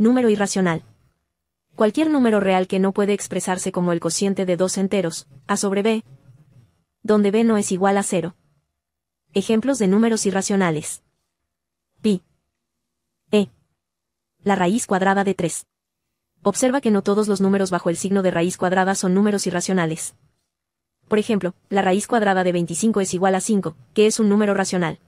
número irracional. Cualquier número real que no puede expresarse como el cociente de dos enteros, a sobre b, donde b no es igual a cero. Ejemplos de números irracionales. Pi. E. La raíz cuadrada de 3. Observa que no todos los números bajo el signo de raíz cuadrada son números irracionales. Por ejemplo, la raíz cuadrada de 25 es igual a 5, que es un número racional.